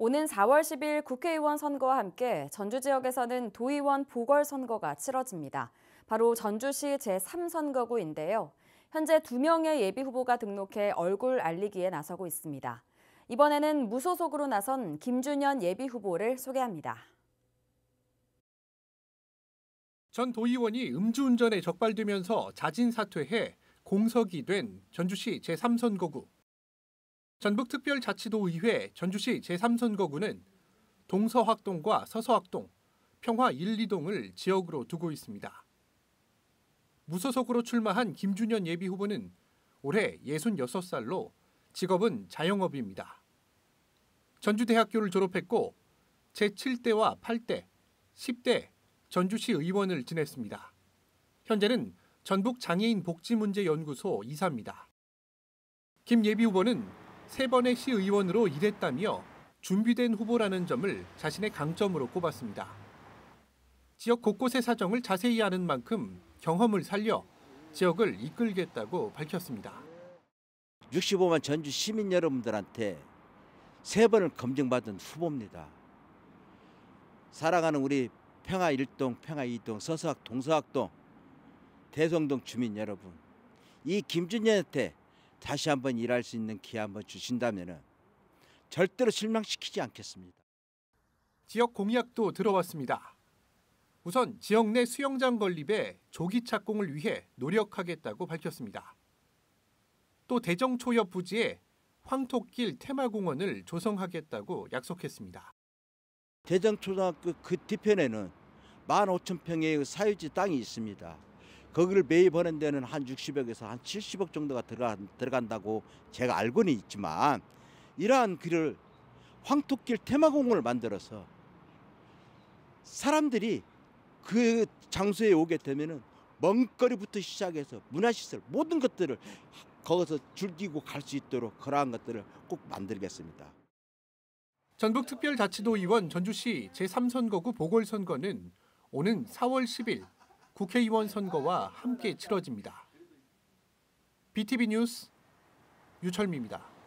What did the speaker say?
오는 4월 10일 국회의원 선거와 함께 전주 지역에서는 도의원 보궐선거가 치러집니다. 바로 전주시 제3선거구인데요. 현재 두명의 예비후보가 등록해 얼굴 알리기에 나서고 있습니다. 이번에는 무소속으로 나선 김준현 예비후보를 소개합니다. 전 도의원이 음주운전에 적발되면서 자진 사퇴해 공석이 된 전주시 제3선거구. 전북특별자치도의회 전주시 제3선거구는 동서학동과 서서학동, 평화 1, 2동을 지역으로 두고 있습니다. 무소속으로 출마한 김준현 예비후보는 올해 66살로 직업은 자영업입니다. 전주대학교를 졸업했고 제7대와 8대, 10대 전주시 의원을 지냈습니다. 현재는 전북 장애인 복지문제연구소 이사입니다. 김 예비 후보는 세번의 시의원으로 일했다며 준비된 후보라는 점을 자신의 강점으로 꼽았습니다. 지역 곳곳의 사정을 자세히 아는 만큼 경험을 살려 지역을 이끌겠다고 밝혔습니다. 65만 전주 시민 여러분들한테 세 번을 검증받은 후보입니다. 살아가는 우리 평화 1동, 평화 2동, 서서학, 동서학동, 대성동 주민 여러분, 이 김준현한테 다시 한번 일할 수 있는 기회 한번 주신다면 절대로 실망시키지 않겠습니다. 지역 공약도 들어왔습니다. 우선 지역 내 수영장 건립에 조기 착공을 위해 노력하겠다고 밝혔습니다. 또 대정초협 부지에 황토길 테마공원을 조성하겠다고 약속했습니다. 대정초등학교 그 뒤편에는 15,000평의 그 사유지 땅이 있습니다. 거기를 매입하는 데는 한 60억에서 한 70억 정도가 들어간, 들어간다고 제가 알고는 있지만 이러한 길을 황토길 테마공원을 만들어서 사람들이 그 장소에 오게 되면은 먼거리부터 시작해서 문화시설 모든 것들을 거기서 즐기고 갈 수 있도록 그러한 것들을 꼭 만들겠습니다. 전북특별자치도의원 전주시 제3선거구 보궐선거는 오는 4월 10일 국회의원 선거와 함께 치러집니다. BTV 뉴스 유철미입니다.